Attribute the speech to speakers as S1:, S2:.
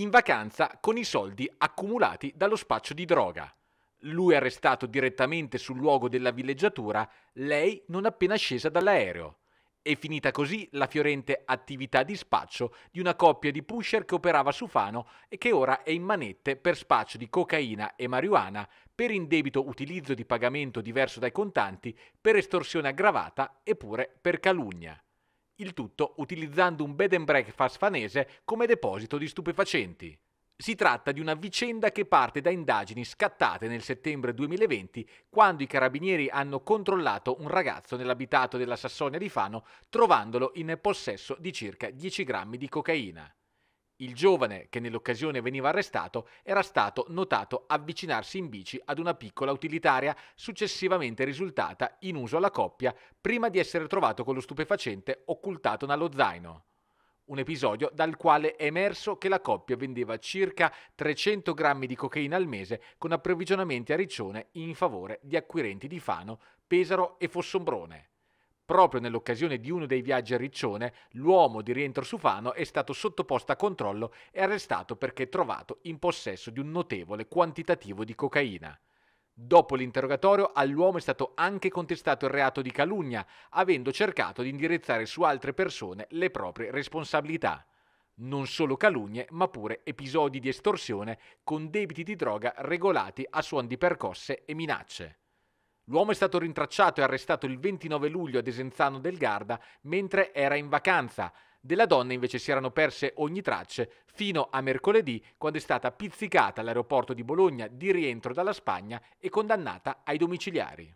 S1: in vacanza con i soldi accumulati dallo spaccio di droga. Lui è arrestato direttamente sul luogo della villeggiatura, lei non appena scesa dall'aereo. È finita così la fiorente attività di spaccio di una coppia di pusher che operava su Fano e che ora è in manette per spaccio di cocaina e marijuana, per indebito utilizzo di pagamento diverso dai contanti, per estorsione aggravata e pure per calunnia il tutto utilizzando un bed and breakfast fanese come deposito di stupefacenti. Si tratta di una vicenda che parte da indagini scattate nel settembre 2020 quando i carabinieri hanno controllato un ragazzo nell'abitato della Sassonia di Fano trovandolo in possesso di circa 10 grammi di cocaina. Il giovane, che nell'occasione veniva arrestato, era stato notato avvicinarsi in bici ad una piccola utilitaria successivamente risultata in uso alla coppia prima di essere trovato con lo stupefacente occultato nello zaino. Un episodio dal quale è emerso che la coppia vendeva circa 300 grammi di cocaina al mese con approvvigionamenti a Riccione in favore di acquirenti di Fano, Pesaro e Fossombrone. Proprio nell'occasione di uno dei viaggi a Riccione, l'uomo di rientro su Fano è stato sottoposto a controllo e arrestato perché trovato in possesso di un notevole quantitativo di cocaina. Dopo l'interrogatorio all'uomo è stato anche contestato il reato di calunnia, avendo cercato di indirizzare su altre persone le proprie responsabilità. Non solo calunnie, ma pure episodi di estorsione con debiti di droga regolati a suon di percosse e minacce. L'uomo è stato rintracciato e arrestato il 29 luglio ad Esenzano del Garda mentre era in vacanza. Della donna invece si erano perse ogni tracce fino a mercoledì quando è stata pizzicata all'aeroporto di Bologna di rientro dalla Spagna e condannata ai domiciliari.